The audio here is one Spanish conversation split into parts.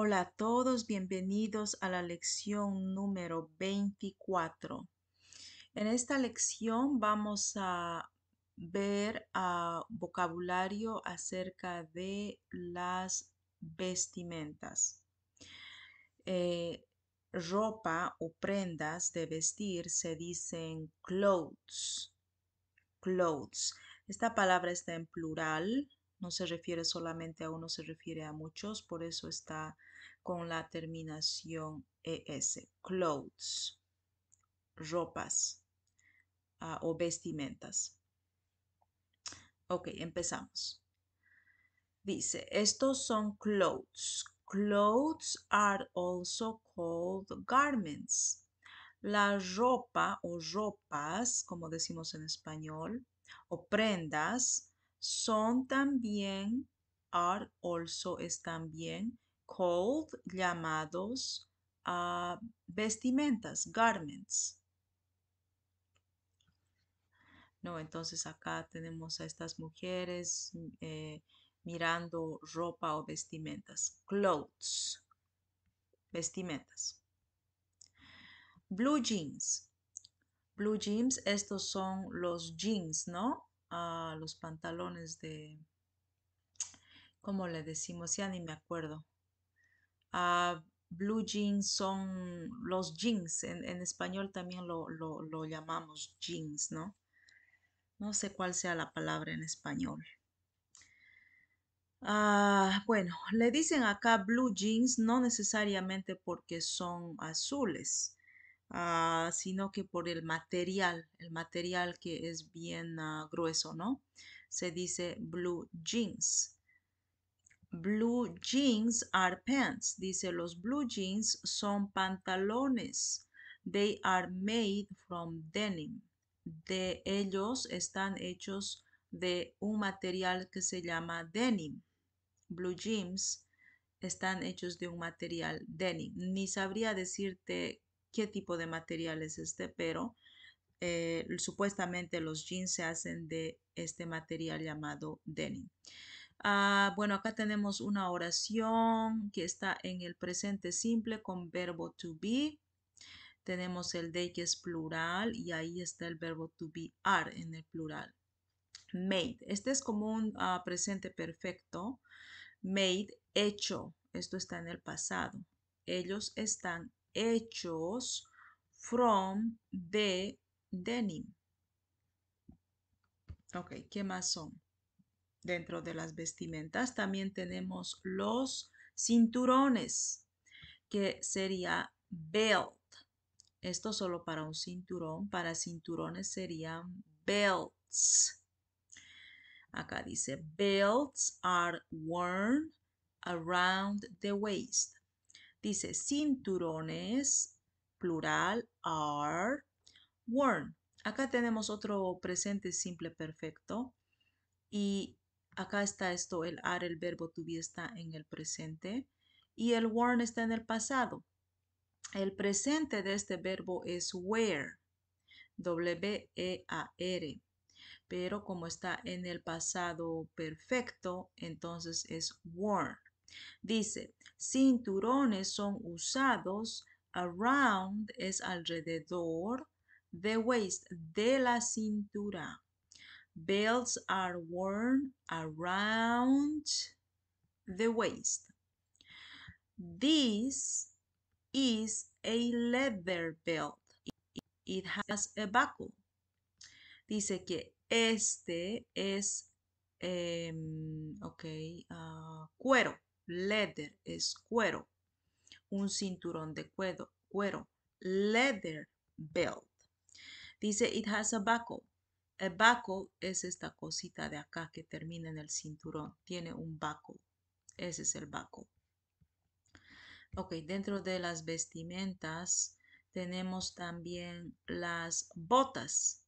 Hola a todos, bienvenidos a la lección número 24. En esta lección vamos a ver ah, vocabulario acerca de las vestimentas. Eh, ropa o prendas de vestir se dicen clothes. Clothes. Esta palabra está en plural, no se refiere solamente a uno, se refiere a muchos, por eso está con la terminación ES, clothes, ropas ah, o vestimentas. Ok, empezamos. Dice, estos son clothes. Clothes are also called garments. La ropa o ropas, como decimos en español, o prendas, son también, are also es también cold llamados a ah, vestimentas, garments. No, entonces acá tenemos a estas mujeres eh, mirando ropa o vestimentas, clothes, vestimentas. Blue jeans. Blue jeans, estos son los jeans, ¿no? Ah, los pantalones de, ¿cómo le decimos? Ya ni me acuerdo. Ah, blue jeans son los jeans, en, español también lo, llamamos jeans, ¿no? No sé cuál sea la palabra en español. Ah, bueno, le dicen acá blue jeans no necesariamente porque son azules, ah, sino que por el material, el material que es bien grueso, ¿no? Se dice blue jeans. Blue jeans are pants. Dice, los blue jeans son pantalones. They are made from denim. De ellos están hechos de un material que se llama denim. Blue jeans están hechos de un material denim. Ni sabría decirte qué tipo de material es este, pero eh, supuestamente los jeans se hacen de este material llamado denim. Ah, bueno, acá tenemos una oración que está en el presente simple con verbo to be. Tenemos el de que es plural y ahí está el verbo to be are en el plural. Made. Este es como un ah, presente perfecto. Made, hecho. Esto está en el pasado. Ellos están hechos from the denim. Ok, ¿qué más son? Dentro de las vestimentas también tenemos los cinturones, que sería belt. Esto solo para un cinturón. Para cinturones serían belts. Acá dice, belts are worn around the waist. Dice, cinturones, plural, are worn. Acá tenemos otro presente simple perfecto. Y Acá está esto, el are, el verbo to be está en el presente y el worn está en el pasado. El presente de este verbo es where, W-E-A-R. E pero como está en el pasado perfecto, entonces es worn. Dice, cinturones son usados, around es alrededor, the waist, de la cintura. Belts are worn around the waist. This is a leather belt. It has a buckle. Dice que este es, em, ah, cuero. Leather es cuero. Un cinturón de cuero. cuero. Leather belt. Dice, it has a buckle. El baco es esta cosita de acá que termina en el cinturón. Tiene un baco. Ese es el baco. Ok, dentro de las vestimentas tenemos también las botas.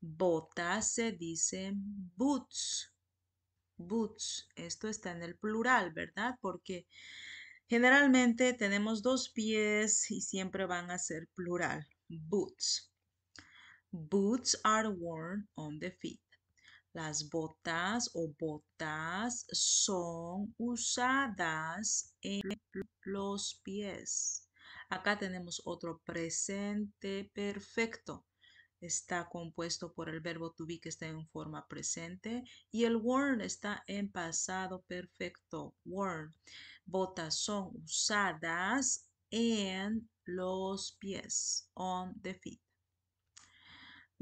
Botas se dicen boots. Boots. Esto está en el plural, ¿verdad? Porque generalmente tenemos dos pies y siempre van a ser plural. Boots. Boots are worn on the feet. Las botas o botas son usadas en los pies. Acá tenemos otro presente perfecto. Está compuesto por el verbo to be que está en forma presente y el worn está en pasado perfecto. Worn. Botas son usadas en los pies. On the feet.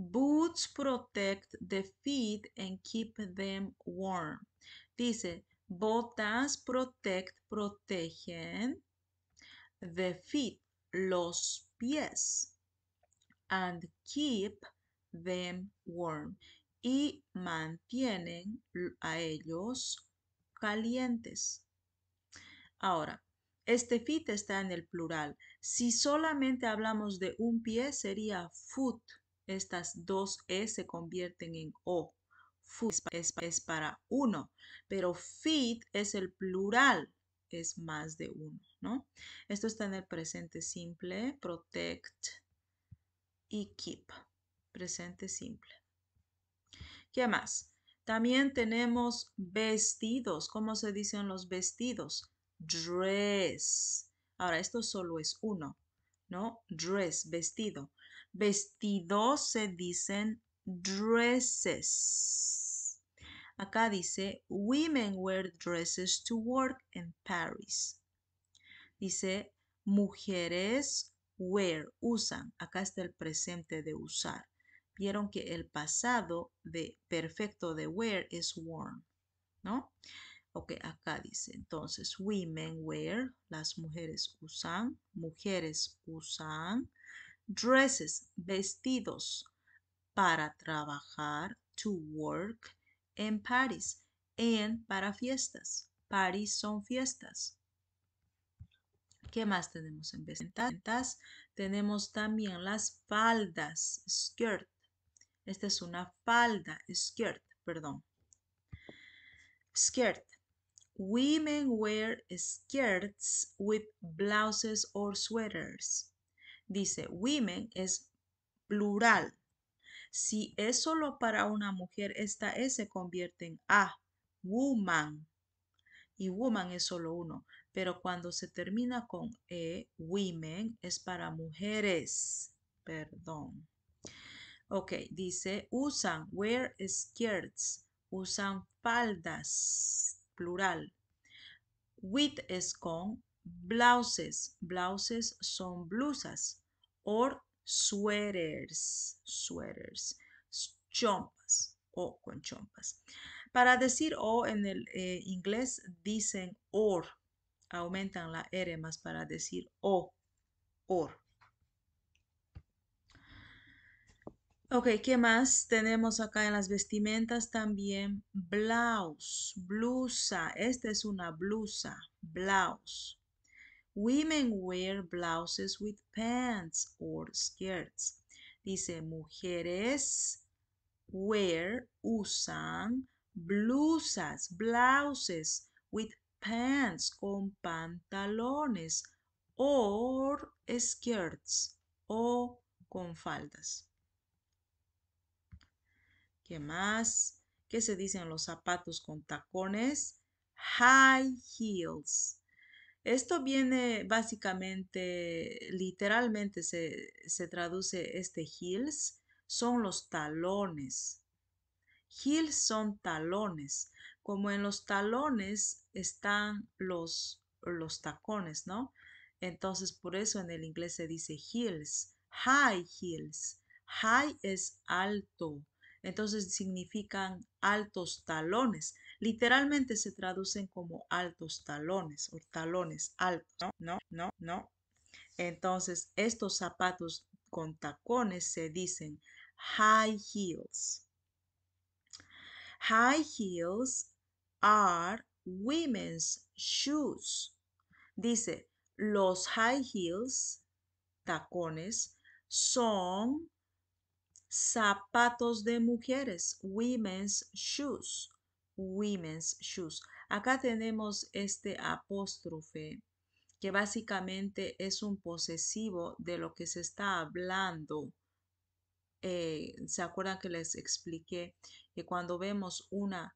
Boots protect the feet and keep them warm. Dice, botas protect, protegen the feet, los pies, and keep them warm. Y mantienen a ellos calientes. Ahora, este feet está en el plural. Si solamente hablamos de un pie, sería foot estas dos E se convierten en O. Food es, para uno, pero feed es el plural, es más de uno, ¿no? Esto está en el presente simple, protect y keep. Presente simple. ¿Qué más? También tenemos vestidos. ¿Cómo se dicen los vestidos? Dress. Ahora, esto solo es uno, ¿no? Dress, vestido. Vestidos se dicen dresses. Acá dice, women wear dresses to work in Paris. Dice, mujeres wear, usan. Acá está el presente de usar. Vieron que el pasado de perfecto de wear es worn, ¿no? Ok, acá dice, entonces, women wear, las mujeres usan, mujeres usan, dresses, vestidos, para trabajar, to work, en parties, en para fiestas. Parties son fiestas. ¿Qué más tenemos en vestimentas? Tenemos también las faldas, skirt. Esta es una falda, skirt, perdón. Skirt. Women wear skirts with blouses or sweaters dice women es plural. Si es solo para una mujer, esta S se convierte en A, woman. Y woman es solo uno. Pero cuando se termina con E, women, es para mujeres. Perdón. Ok, dice usan, wear skirts, usan faldas, plural. With es con, Blouses. Blouses son blusas. Or sweaters. Sweaters. Chompas o con chompas. Para decir o en el eh, inglés dicen or. Aumentan la R más para decir o. Or. Ok, ¿qué más tenemos acá en las vestimentas? También blouse, blusa. Esta es una blusa, blouse. Women wear blouses with pants or skirts. Dice mujeres wear, usan blusas, blouses with pants con pantalones or skirts o con faldas. ¿Qué más? ¿Qué se dicen los zapatos con tacones? High heels. Esto viene básicamente, literalmente se, traduce este heels, son los talones. Heels son talones. Como en los talones están los, los tacones, ¿no? Entonces, por eso en el inglés se dice heels, high heels. High es alto. Entonces significan altos talones. Literalmente se traducen como altos talones o talones altos. No, no, no, no. Entonces, estos zapatos con tacones se dicen high heels. High heels are women's shoes. Dice, los high heels, tacones, son zapatos de mujeres, women's shoes women's shoes. Acá tenemos este apóstrofe que básicamente es un posesivo de lo que se está hablando. Eh, ¿Se acuerdan que les expliqué que cuando vemos una,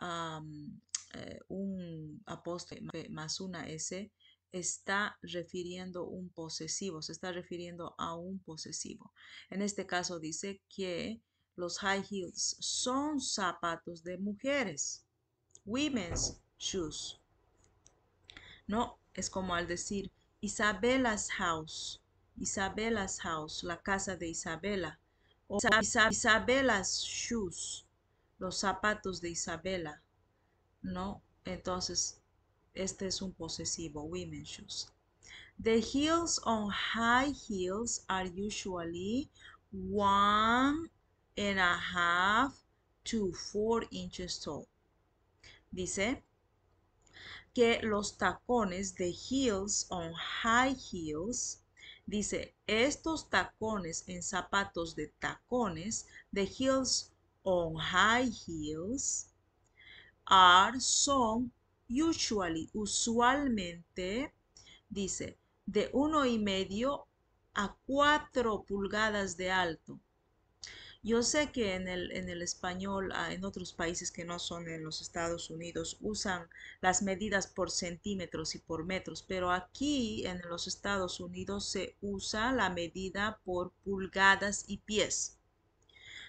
eh, un apóstrofe más una S, está refiriendo un posesivo, se está refiriendo a un posesivo. En este caso dice que los high heels son zapatos de mujeres. Women's shoes. No, es como al decir Isabela's house. Isabela's house, la casa de Isabela. O shoes, los zapatos de Isabela. No, entonces este es un posesivo, women's shoes. The heels on high heels are usually one and a half to four inches tall. Dice que los tacones de heels on high heels Dice, estos tacones en zapatos de tacones, de heels on high heels, are, son, usually, usualmente, dice, de uno y medio a 4 pulgadas de alto yo sé que en el, en el español, ah, en otros países que no son en los Estados Unidos, usan las medidas por centímetros y por metros, pero aquí en los Estados Unidos se usa la medida por pulgadas y pies.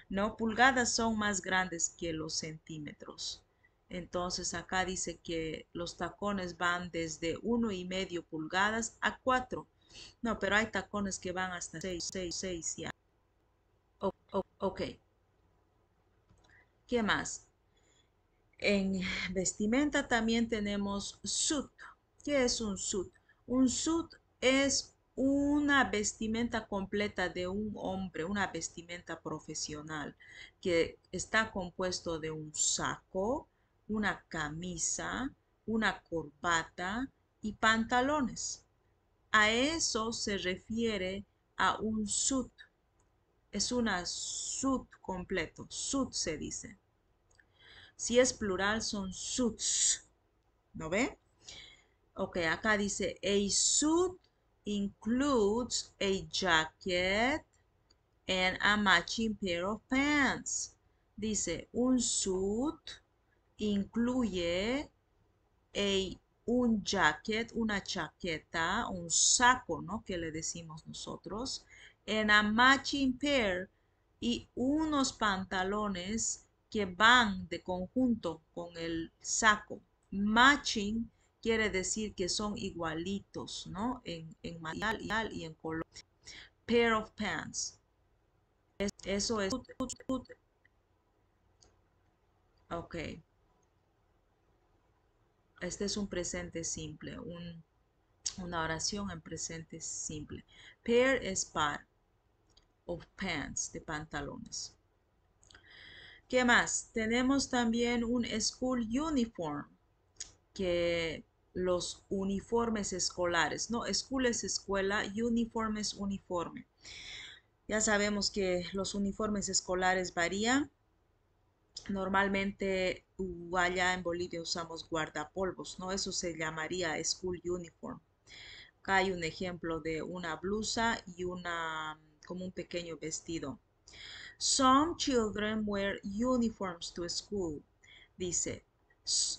No, pulgadas son más grandes que los centímetros. Entonces acá dice que los tacones van desde uno y medio pulgadas a 4. No, pero hay tacones que van hasta seis, 6, 6 y ok. ¿Qué más? En vestimenta también tenemos suit. ¿Qué es un suit? Un suit es una vestimenta completa de un hombre, una vestimenta profesional que está compuesto de un saco, una camisa, una corbata y pantalones. A eso se refiere a un suit es una suit completo. Suit se dice. Si es plural son suits. ¿No ve? Ok, acá dice a suit includes a jacket and a matching pair of pants. Dice un suit incluye a, un jacket, una chaqueta, un saco, ¿no? Que le decimos nosotros en a matching pair y unos pantalones que van de conjunto con el saco. Matching quiere decir que son igualitos, ¿no? En, en material y en color. Pair of pants. eso es. Ok. Este es un presente simple, una oración en presente simple. Pair es par of pants, de pantalones. ¿Qué más? Tenemos también un school uniform, que los uniformes escolares, ¿no? School es escuela, uniformes es uniforme. Ya sabemos que los uniformes escolares varían. Normalmente uh, allá en Bolivia usamos guardapolvos, ¿no? Eso se llamaría school uniform. Acá hay un ejemplo de una blusa y una como un pequeño vestido. Some children wear uniforms to school. Dice,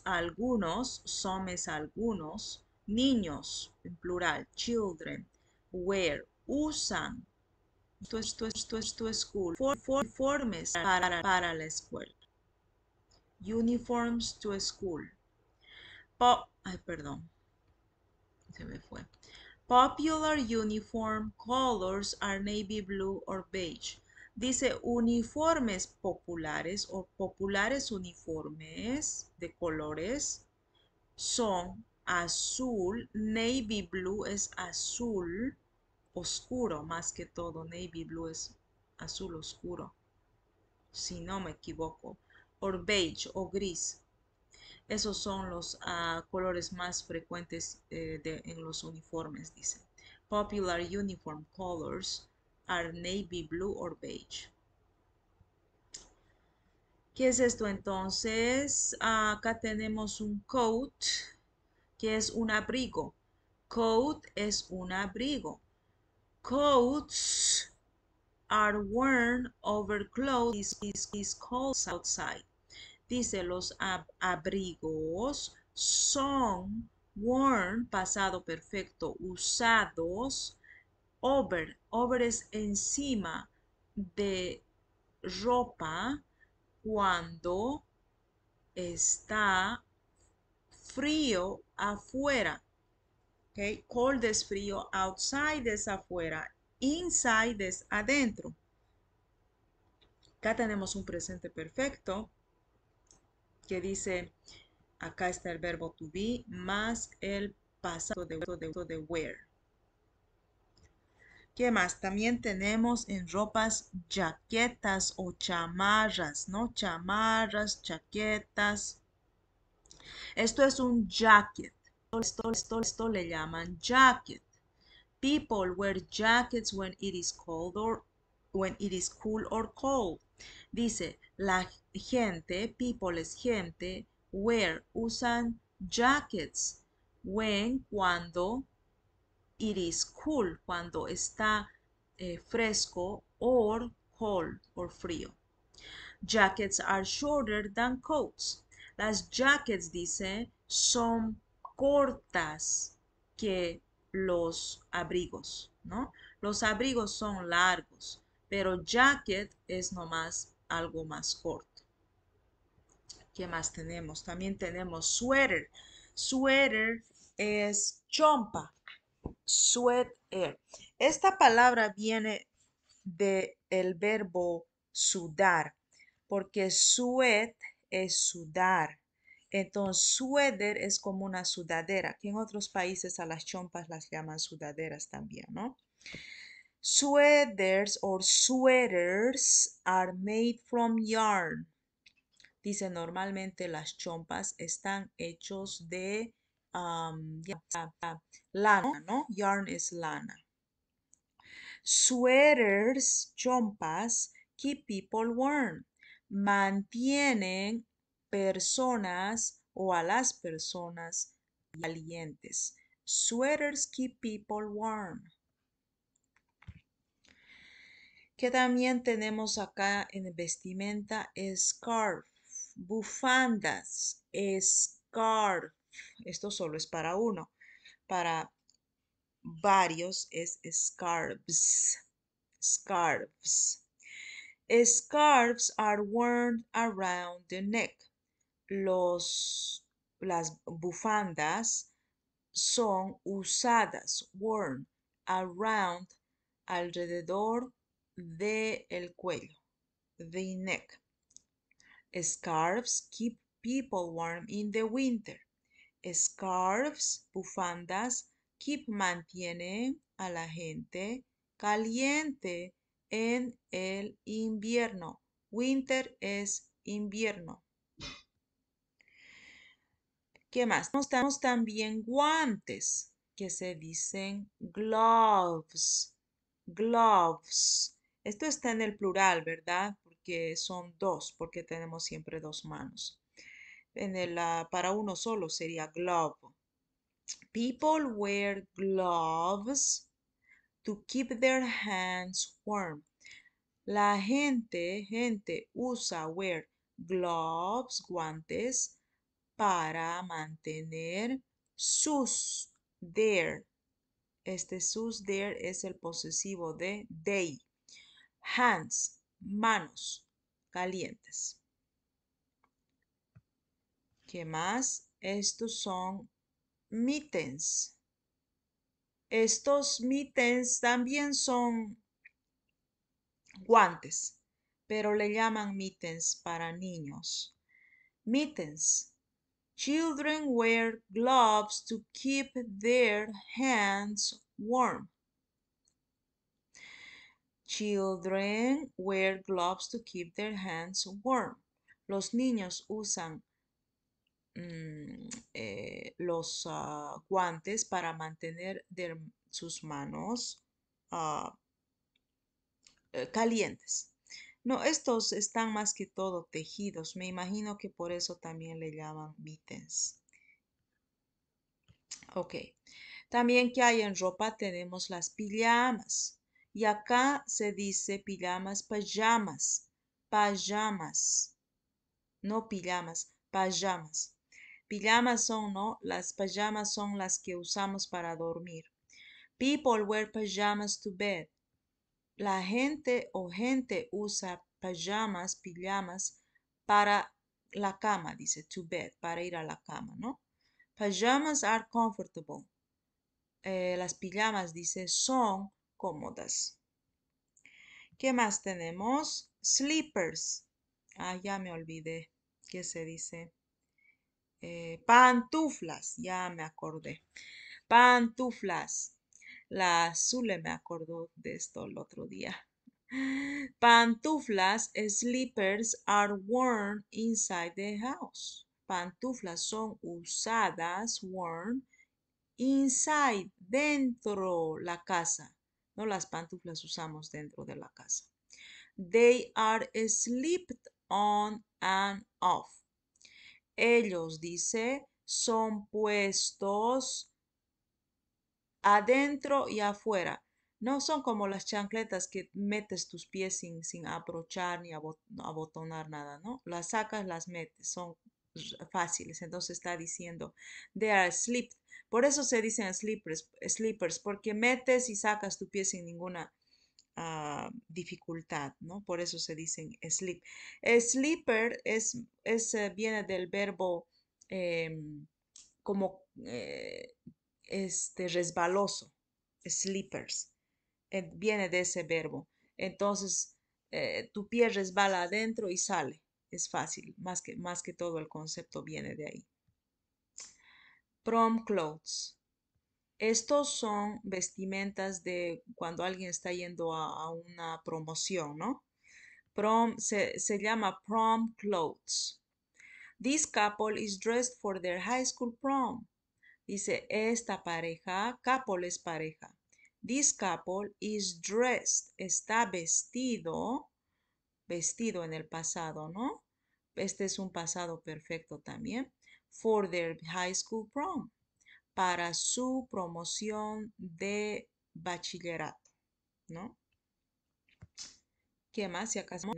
algunos, some es algunos, niños, en plural, children, wear, usan, to, to, to, school, for, para, la escuela. Uniforms to school. Oh, ay, perdón, se me fue. Popular uniform colors are navy blue or beige. Dice uniformes populares o populares uniformes de colores son azul, navy blue es azul oscuro, más que todo navy blue es azul oscuro, si no me equivoco, or beige o gris. Esos son los ah, colores más frecuentes eh, en los uniformes, dice. Popular uniform colors are navy blue or beige. ¿Qué es esto entonces? Ah, acá tenemos un coat, que es un abrigo. Coat es un abrigo. Coats are worn over clothes is, is, cold outside. Dice, los abrigos son worn, pasado perfecto, usados over. Over es encima de ropa cuando está frío afuera. Okay? Cold es frío, outside es afuera, inside es adentro. Acá tenemos un presente perfecto que dice, acá está el verbo to be más el pasado de, de, de wear. ¿Qué más? También tenemos en ropas chaquetas o chamarras, ¿no? Chamarras, chaquetas. Esto es un jacket. Esto, esto, esto le llaman jacket. People wear jackets when it is cold or when it is cool or cold. Dice, la gente, people es gente, wear, usan jackets, when, cuando, it is cool, cuando está eh, fresco, or cold, or frío. Jackets are shorter than coats. Las jackets, dice, son cortas que los abrigos, ¿no? Los abrigos son largos pero jacket es nomás algo más corto. ¿Qué más tenemos? También tenemos sweater. Sweater es chompa. Sweater. Esta palabra viene del verbo sudar, porque sweat es sudar. Entonces, sweater es como una sudadera, que en otros países a las chompas las llaman sudaderas también, ¿no? Sweaters or sweaters are made from yarn. Dice, normalmente las chompas están hechos de lana, ¿no? Yarn es lana. Sweaters, chompas, keep people warm. Mantienen personas o a las personas calientes. Sweaters keep people warm que también tenemos acá en vestimenta scarf, bufandas, scarf. Esto solo es para uno. Para varios es scarves. Scarves. Scarves are worn around the neck. Los, las bufandas son usadas, worn, around, alrededor de el cuello, the neck. Scarves keep people warm in the winter. Scarves, bufandas, keep mantienen a la gente caliente en el invierno. Winter es invierno. ¿Qué más? Tenemos también guantes que se dicen gloves. Gloves. Esto está en el plural, ¿verdad? Porque son dos, porque tenemos siempre dos manos. En el, ah, para uno solo sería glove. People wear gloves to keep their hands warm. La gente, gente usa wear gloves, guantes, para mantener sus, their. Este sus, their es el posesivo de they. Hands, manos calientes. ¿Qué más? Estos son mittens. Estos mittens también son guantes, pero le llaman mittens para niños. Mittens. Children wear gloves to keep their hands warm. Children wear gloves to keep their hands warm. Los niños usan mm, eh, los ah, guantes para mantener sus manos ah, eh, calientes. No, estos están más que todo tejidos. Me imagino que por eso también le llaman mittens. Ok. También que hay en ropa tenemos las pijamas. Y acá se dice pijamas, pajamas, pajamas, no pijamas, pajamas. Pijamas son, ¿no? Las pajamas son las que usamos para dormir. People wear pajamas to bed. La gente o gente usa pajamas, pijamas para la cama, dice to bed, para ir a la cama, ¿no? Pajamas are comfortable. Eh, las pijamas, dice, son cómodas. ¿Qué más tenemos? Slippers. Ah, ya me olvidé. ¿Qué se dice? Eh, pantuflas. Ya me acordé. Pantuflas. La Zule me acordó de esto el otro día. Pantuflas, slippers are worn inside the house. Pantuflas son usadas, worn, inside, dentro la casa. No las pantuflas usamos dentro de la casa. They are slipped on and off. Ellos, dice, son puestos adentro y afuera. No son como las chancletas que metes tus pies sin, sin abrochar ni abotonar nada, ¿no? Las sacas, las metes, son fáciles. Entonces está diciendo, they are slipped por eso se dicen slippers, slippers porque metes y sacas tu pie sin ninguna ah, dificultad, ¿no? Por eso se dicen slip. slipper es, es, eh, viene del verbo em, como eh, este, resbaloso, slippers, eh, viene de ese verbo. Entonces, tu pie resbala adentro y sale. Es fácil, más que, más que todo el concepto viene de ahí prom clothes. Estos son vestimentas de cuando alguien está yendo a, una promoción, ¿no? Prom se, se llama prom clothes. This couple is dressed for their high school prom. Dice esta pareja, couple es pareja. This couple is dressed, está vestido, vestido en el pasado, ¿no? Este es un pasado perfecto también for their high school prom, para su promoción de bachillerato, ¿no? ¿Qué más? Si acaso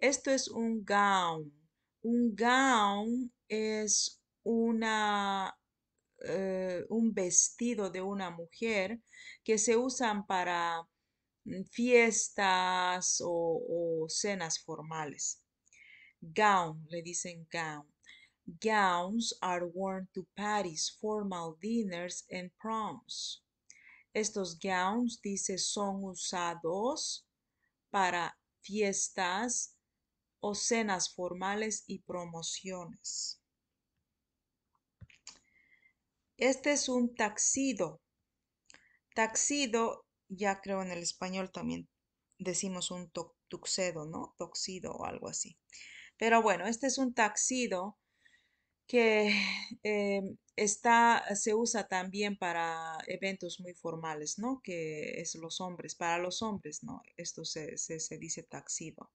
Esto es un gown. Un gown es una, eh, un vestido de una mujer que se usan para mm, fiestas o, o cenas formales. Gown, le dicen gown. Gowns are worn to parties, formal dinners and proms. Estos gowns, dice, son usados para fiestas o cenas formales y promociones. Este es un taxido. Taxido, ya creo en el español también decimos un tuxedo, ¿no? Toxido o algo así. Pero bueno, este es un taxido que em, está, se usa también para eventos muy formales, ¿no? Que es los hombres, para los hombres, ¿no? Esto se, dice taxido.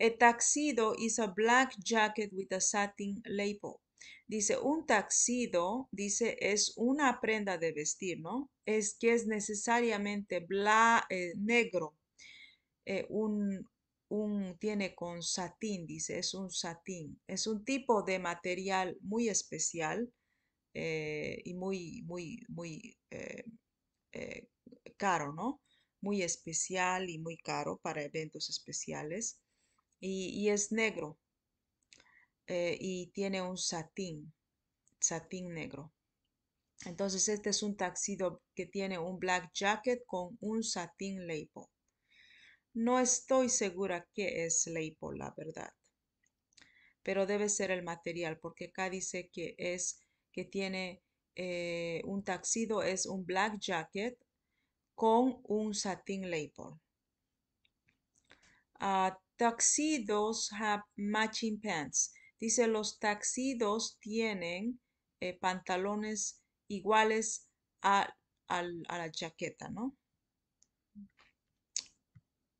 A taxido is a black jacket with a satin label. Dice, un taxido, dice, es una prenda de vestir, ¿no? Es que es necesariamente bla, eh, negro, eh, un, un, tiene con satín, dice, es un satín. Es un tipo de material muy especial eh, y muy, muy, muy eh, eh, caro, ¿no? Muy especial y muy caro para eventos especiales. Y, y es negro y tiene un satín, satín negro. Entonces este es un taxido que tiene un black jacket con un satín label. No estoy segura qué es por la verdad, pero debe ser el material, porque acá dice que es que tiene eh, un taxido, es un black jacket con un satín label. Ah, taxidos have matching pants. Dice los taxidos tienen eh, pantalones iguales a, a, la chaqueta, ¿no?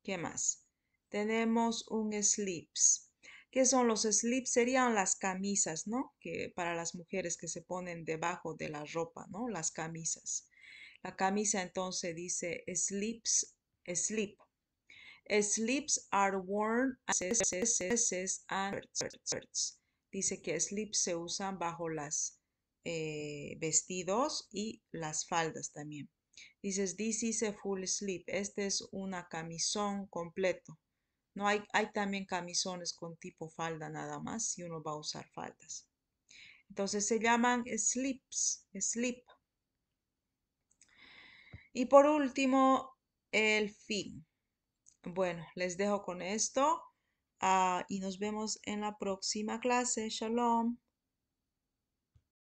¿Qué más? Tenemos un slips. ¿Qué son los slips? Serían las camisas, ¿no? Que para las mujeres que se ponen debajo de la ropa, ¿no? Las camisas. La camisa entonces dice slips, slip. Slips are worn as and Dice que slips se usan bajo las eh, vestidos y las faldas también. Dices, this is a full sleep Este es una camisón completo. No hay, hay también camisones con tipo falda nada más si uno va a usar faldas. Entonces se llaman slips, sleep Y por último, el fin. Bueno, les dejo con esto ah, y nos vemos en la próxima clase. Shalom.